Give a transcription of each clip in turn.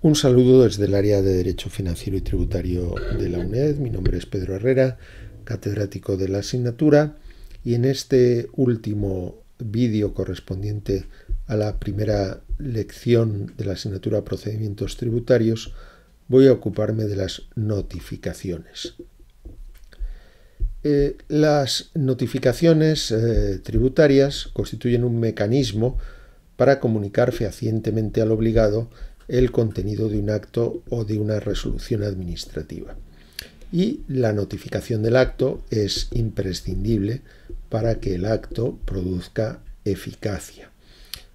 Un saludo desde el área de Derecho Financiero y Tributario de la UNED. Mi nombre es Pedro Herrera, catedrático de la asignatura, y en este último vídeo correspondiente a la primera lección de la asignatura Procedimientos Tributarios voy a ocuparme de las notificaciones. Eh, las notificaciones eh, tributarias constituyen un mecanismo para comunicar fehacientemente al obligado el contenido de un acto o de una resolución administrativa. Y la notificación del acto es imprescindible para que el acto produzca eficacia.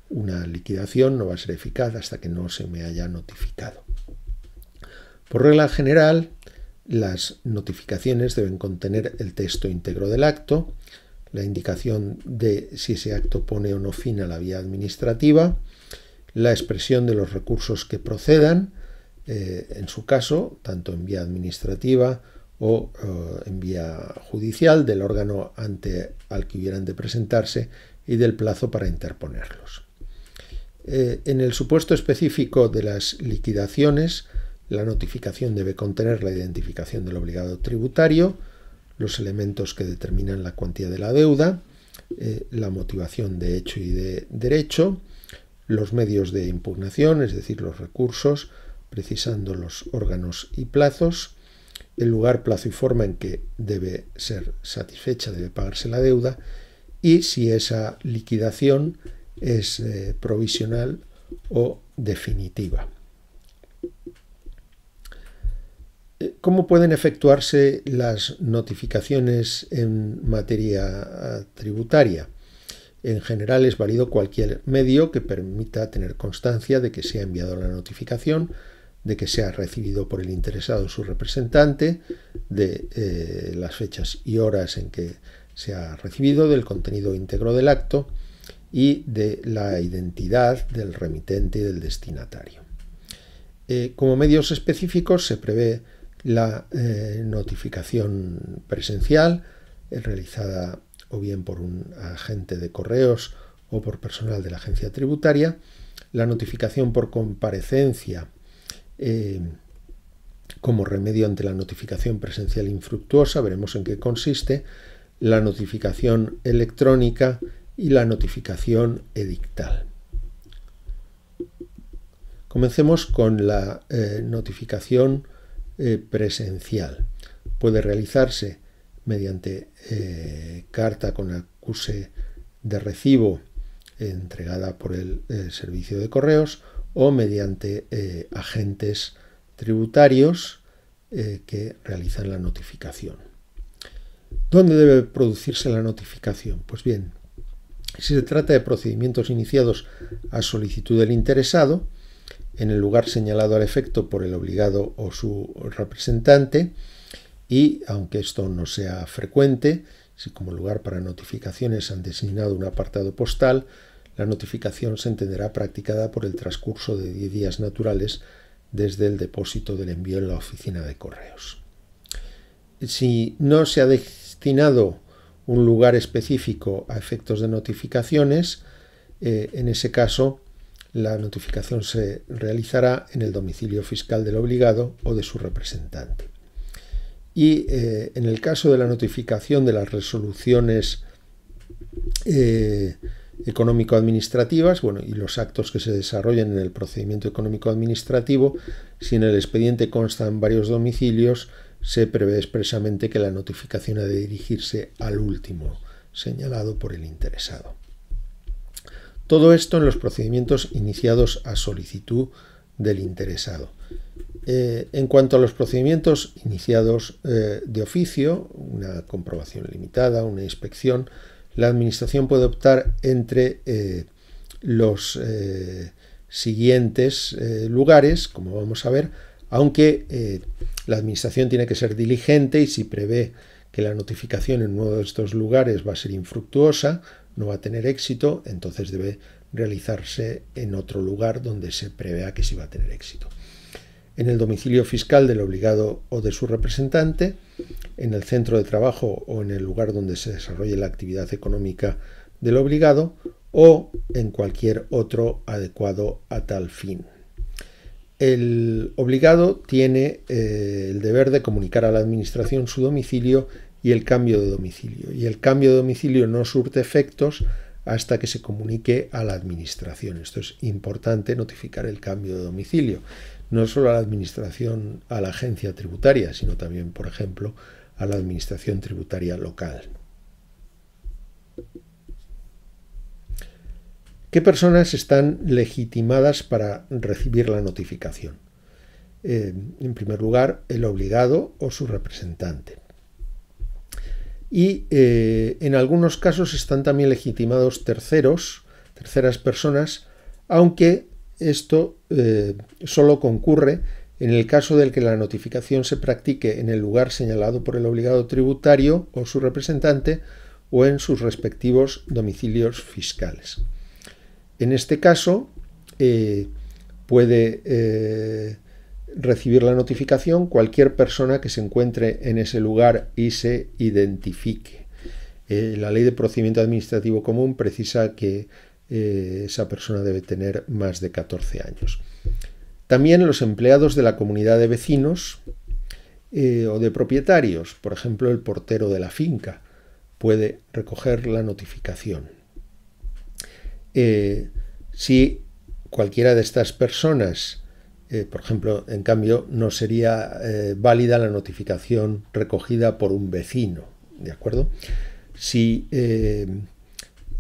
Una liquidación no va a ser eficaz hasta que no se me haya notificado. Por regla general, las notificaciones deben contener el texto íntegro del acto, la indicación de si ese acto pone o no fin a la vía administrativa, la expresión de los recursos que procedan, eh, en su caso, tanto en vía administrativa o eh, en vía judicial, del órgano ante, al que hubieran de presentarse y del plazo para interponerlos. Eh, en el supuesto específico de las liquidaciones, la notificación debe contener la identificación del obligado tributario, los elementos que determinan la cuantía de la deuda, la motivación de hecho y de derecho, los medios de impugnación, es decir, los recursos, precisando los órganos y plazos, el lugar, plazo y forma en que debe ser satisfecha, debe pagarse la deuda, y si esa liquidación es eh, provisional o definitiva. Eh, ¿Cómo pueden efectuarse las notificaciones en materia eh, tributaria? En general es válido cualquier medio que permita tener constancia de que se ha enviado la notificación, de que se ha recibido por el interesado su representante, de eh, las fechas y horas en que se ha recibido, del contenido íntegro del acto y de la identidad del remitente y del destinatario. Eh, como medios específicos se prevé la eh, notificación presencial realizada o bien por un agente de correos o por personal de la agencia tributaria, la notificación por comparecencia eh, como remedio ante la notificación presencial infructuosa, veremos en qué consiste, la notificación electrónica y la notificación edictal. Comencemos con la eh, notificación eh, presencial. Puede realizarse mediante eh, carta con acuse de recibo entregada por el, eh, Servicio de Correos o mediante eh, agentes tributarios que realizan la notificación. ¿Dónde debe producirse la notificación? Pues bien, si se trata de procedimientos iniciados a solicitud del interesado, en el lugar señalado al efecto por el obligado o su representante, y, aunque esto no sea frecuente, si como lugar para notificaciones han designado un apartado postal, la notificación se entenderá practicada por el transcurso de 10 días naturales desde el depósito del envío en la oficina de correos. Si no se ha destinado un lugar específico a efectos de notificaciones, eh, en ese caso la notificación se realizará en el domicilio fiscal del obligado o de su representante. Y eh, en el caso de la notificación de las resoluciones eh, económico-administrativas, bueno, y los actos que se desarrollan en el procedimiento económico-administrativo, si en el expediente constan varios domicilios, se prevé expresamente que la notificación ha de dirigirse al último señalado por el interesado. Todo esto en los procedimientos iniciados a solicitud del interesado. Eh, en cuanto a los procedimientos iniciados eh, de oficio, una comprobación limitada, una inspección, la Administración puede optar entre eh, los siguientes lugares, como vamos a ver, aunque la Administración tiene que ser diligente y si prevé que la notificación en uno de estos lugares va a ser infructuosa, no va a tener éxito, entonces debe realizarse en otro lugar donde se prevea que sí va a tener éxito en el domicilio fiscal del obligado o de su representante, en el centro de trabajo o en el lugar donde se desarrolle la actividad económica del obligado o en cualquier otro adecuado a tal fin. El obligado tiene eh, el deber de comunicar a la Administración su domicilio y el cambio de domicilio. Y el cambio de domicilio no surte efectos hasta que se comunique a la Administración. Esto es importante, notificar el cambio de domicilio no solo a la administración, a la agencia tributaria, sino también, por ejemplo, a la administración tributaria local. ¿Qué personas están legitimadas para recibir la notificación? Eh, en primer lugar, el obligado o su representante. Y eh, en algunos casos están también legitimados terceros, terceras personas, aunque esto eh, solo concurre en el caso del que la notificación se practique en el lugar señalado por el obligado tributario o su representante o en sus respectivos domicilios fiscales. En este caso, eh, puede eh, recibir la notificación cualquier persona que se encuentre en ese lugar y se identifique. la ley de procedimiento administrativo común precisa que eh, esa persona debe tener más de 14 años. También los empleados de la comunidad de vecinos eh, o de propietarios, por ejemplo el portero de la finca, puede recoger la notificación. Eh, si cualquiera de estas personas, por ejemplo, en cambio, no sería válida la notificación recogida por un vecino, ¿de acuerdo? Si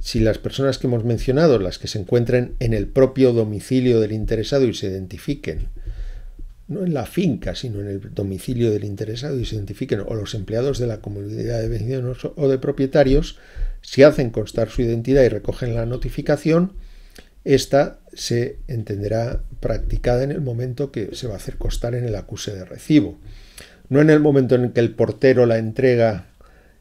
si las personas que hemos mencionado, las que se encuentren en el propio domicilio del interesado y se identifiquen, no en la finca, sino en el domicilio del interesado y se identifiquen, o los empleados de la comunidad de vecinos o de propietarios, si hacen constar su identidad y recogen la notificación, esta se entenderá practicada en el momento que se va a hacer constar en el acuse de recibo. No en el momento en el que el portero la entrega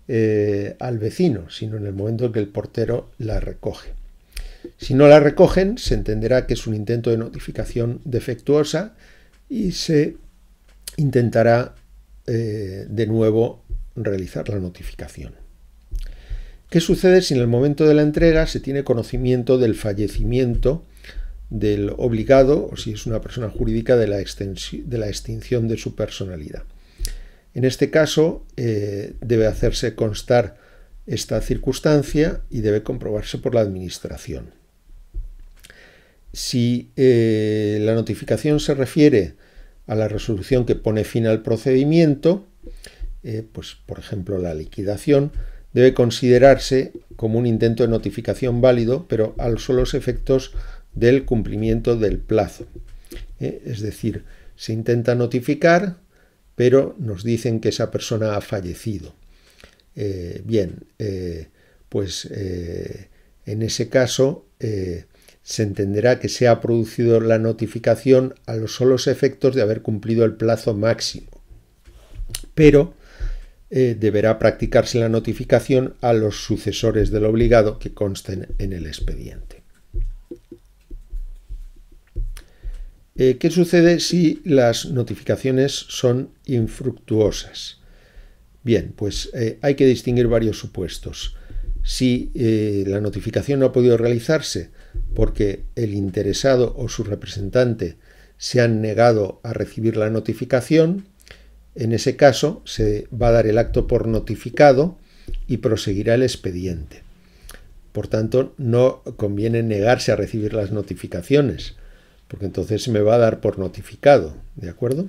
eh, al vecino, sino en el momento en que el portero la recoge. Si no la recogen, se entenderá que es un intento de notificación defectuosa y se intentará eh, de nuevo realizar la notificación. ¿Qué sucede si en el momento de la entrega se tiene conocimiento del fallecimiento del obligado o si es una persona jurídica de de la extinción de su personalidad? En este caso, eh, debe hacerse constar esta circunstancia y debe comprobarse por la Administración. Si eh, la notificación se refiere a la resolución que pone fin al procedimiento, eh, pues por ejemplo la liquidación, debe considerarse como un intento de notificación válido, pero a los efectos del cumplimiento del plazo. es decir, se intenta notificar, pero nos dicen que esa persona ha fallecido. Eh, bien, eh, pues eh, en ese caso se entenderá que se ha producido la notificación a los solos efectos de haber cumplido el plazo máximo, pero deberá practicarse la notificación a los sucesores del obligado que consten en el expediente. Eh, ¿Qué sucede si las notificaciones son infructuosas? Bien, pues eh, hay que distinguir varios supuestos. Si eh, la notificación no ha podido realizarse porque el interesado o su representante se han negado a recibir la notificación, en ese caso se va a dar el acto por notificado y proseguirá el expediente. Por tanto, no conviene negarse a recibir las notificaciones porque entonces me va a dar por notificado, ¿de acuerdo?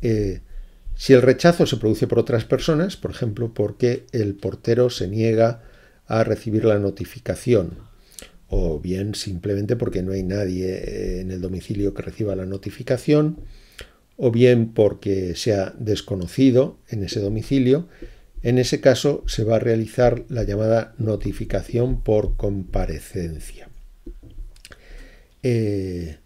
Eh, si el rechazo se produce por otras personas, por ejemplo, porque el portero se niega a recibir la notificación, o bien simplemente porque no hay nadie eh, en el domicilio que reciba la notificación, o bien porque sea desconocido en ese domicilio, en ese caso se va a realizar la llamada notificación por comparecencia. Eh,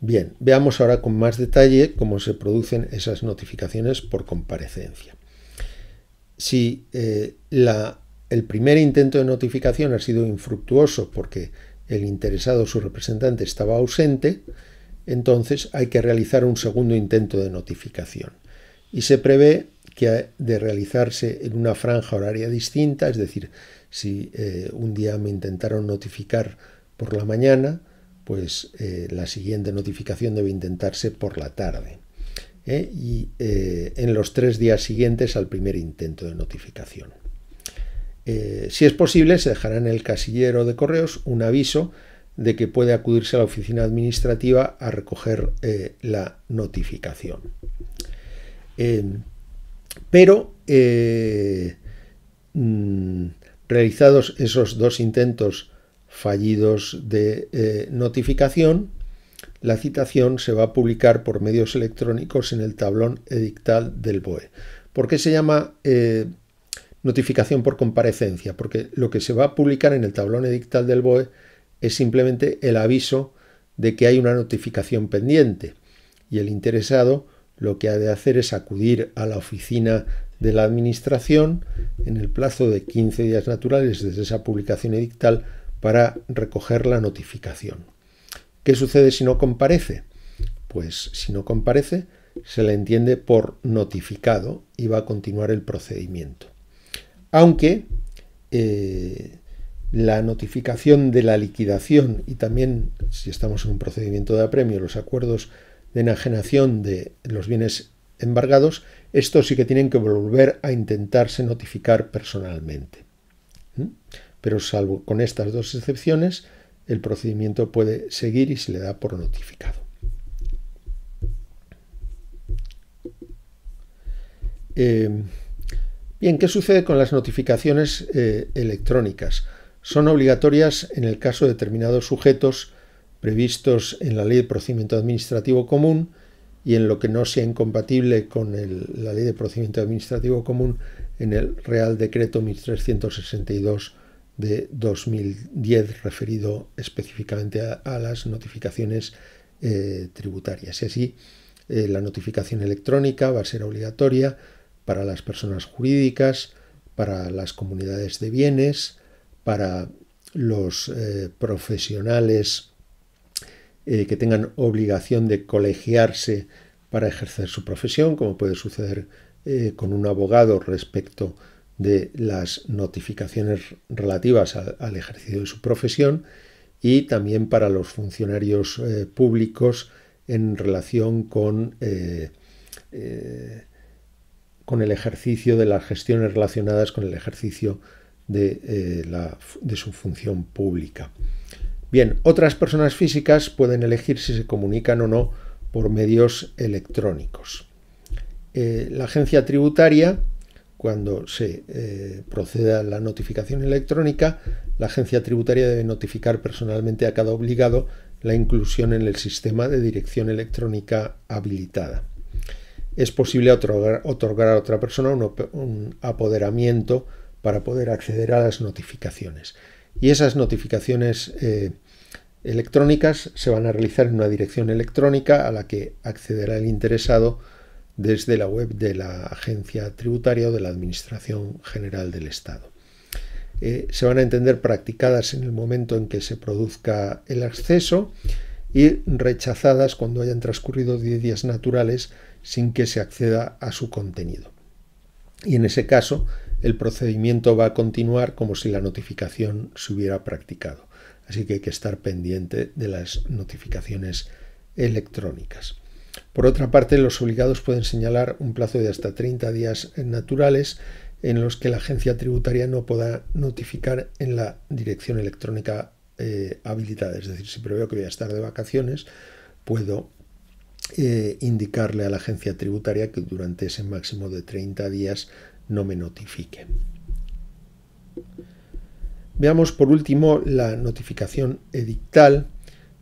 Bien, veamos ahora con más detalle cómo se producen esas notificaciones por comparecencia. Si eh, el primer intento de notificación ha sido infructuoso porque el interesado o su representante estaba ausente, entonces hay que realizar un segundo intento de notificación. Y se prevé que de realizarse en una franja horaria distinta, es decir, si eh, un día me intentaron notificar por la mañana, pues eh, la siguiente notificación debe intentarse por la tarde. ¿eh? Y eh, en los tres días siguientes al primer intento de notificación. si es posible, se dejará en el casillero de correos un aviso de que puede acudirse a la oficina administrativa a recoger la notificación. Em, pero mm, realizados esos dos intentos fallidos de eh, notificación, la citación se va a publicar por medios electrónicos en el tablón edictal del BOE. ¿Por qué se llama eh, notificación por comparecencia? Porque lo que se va a publicar en el tablón edictal del BOE es simplemente el aviso de que hay una notificación pendiente y el interesado lo que ha de hacer es acudir a la oficina de la Administración en el plazo de 15 días naturales desde esa publicación edictal para recoger la notificación. ¿Qué sucede si no comparece? Pues si no comparece, se le entiende por notificado y va a continuar el procedimiento. Aunque eh, la notificación de la liquidación y también, si estamos en un procedimiento de apremio, los acuerdos de enajenación de los bienes embargados, estos sí que tienen que volver a intentarse notificar personalmente. ¿Mm? pero salvo con estas dos excepciones, el procedimiento puede seguir y se le da por notificado. Em, bien, ¿qué sucede con las notificaciones eh, electrónicas? Son obligatorias en el caso de determinados sujetos previstos en la Ley de Procedimiento Administrativo Común y en lo que no sea incompatible con la Ley de Procedimiento Administrativo Común en el Real Decreto 1362 de 2010 referido específicamente a, las notificaciones eh, tributarias. Y así, eh, la notificación electrónica va a ser obligatoria para las personas jurídicas, para las comunidades de bienes, para los eh, profesionales que tengan obligación de colegiarse para ejercer su profesión, como puede suceder con un abogado respecto de las notificaciones relativas al, ejercicio de su profesión y también para los funcionarios eh, públicos en relación con, eh, eh, con, el ejercicio de las gestiones relacionadas con el ejercicio de, de su función pública. Bien, otras personas físicas pueden elegir si se comunican o no por medios electrónicos. la agencia tributaria cuando se eh, proceda a la notificación electrónica, la agencia tributaria debe notificar personalmente a cada obligado la inclusión en el sistema de dirección electrónica habilitada. Es posible otorgar, a otra persona un, apoderamiento para poder acceder a las notificaciones. Y esas notificaciones eh, electrónicas se van a realizar en una dirección electrónica a la que accederá el interesado desde la web de la agencia tributaria o de la Administración General del Estado. Eh, se van a entender practicadas en el momento en que se produzca el acceso y rechazadas cuando hayan transcurrido 10 días naturales sin que se acceda a su contenido. Y en ese caso, el procedimiento va a continuar como si la notificación se hubiera practicado. Así que hay que estar pendiente de las notificaciones electrónicas. Por otra parte, los obligados pueden señalar un plazo de hasta 30 días naturales en los que la agencia tributaria no pueda notificar en la dirección electrónica eh, habilitada. Es decir, si preveo que voy a estar de vacaciones, puedo eh, indicarle a la agencia tributaria que durante ese máximo de 30 días no me notifique. Veamos por último la notificación edictal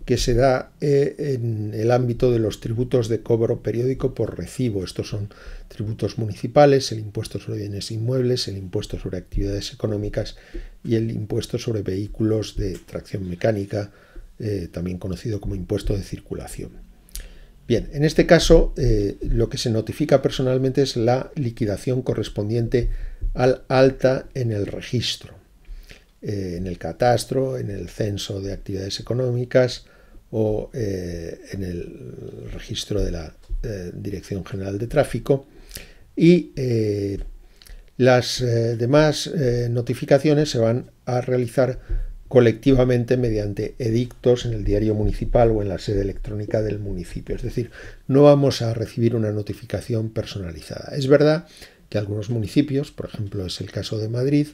que se da eh, en el ámbito de los tributos de cobro periódico por recibo. Estos son tributos municipales, el impuesto sobre bienes inmuebles, el impuesto sobre actividades económicas y el impuesto sobre vehículos de tracción mecánica, eh, también conocido como impuesto de circulación. Bien, en este caso eh, lo que se notifica personalmente es la liquidación correspondiente al alta en el registro, en el catastro, en el censo de actividades económicas, o eh, en el registro de la eh, Dirección General de Tráfico. Y eh, las demás notificaciones se van a realizar colectivamente mediante edictos en el diario municipal o en la sede electrónica del municipio. Es decir, no vamos a recibir una notificación personalizada. Es verdad que algunos municipios, por ejemplo es el caso de Madrid,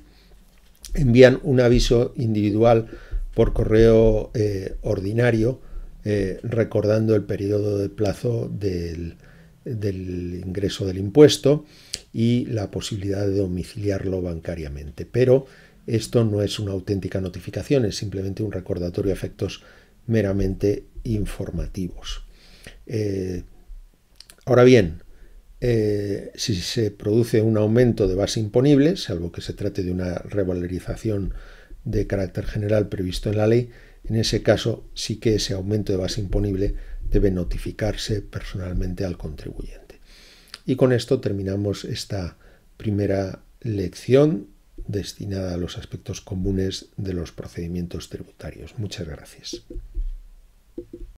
envían un aviso individual por correo eh, ordinario, eh, recordando el periodo de plazo del, ingreso del impuesto y la posibilidad de domiciliarlo bancariamente. Pero esto no es una auténtica notificación, es simplemente un recordatorio de efectos meramente informativos. Eh, ahora bien, si se produce un aumento de base imponible, salvo que se trate de una revalorización de carácter general previsto en la ley, en ese caso sí que ese aumento de base imponible debe notificarse personalmente al contribuyente. Y con esto terminamos esta primera lección destinada a los aspectos comunes de los procedimientos tributarios. Muchas gracias.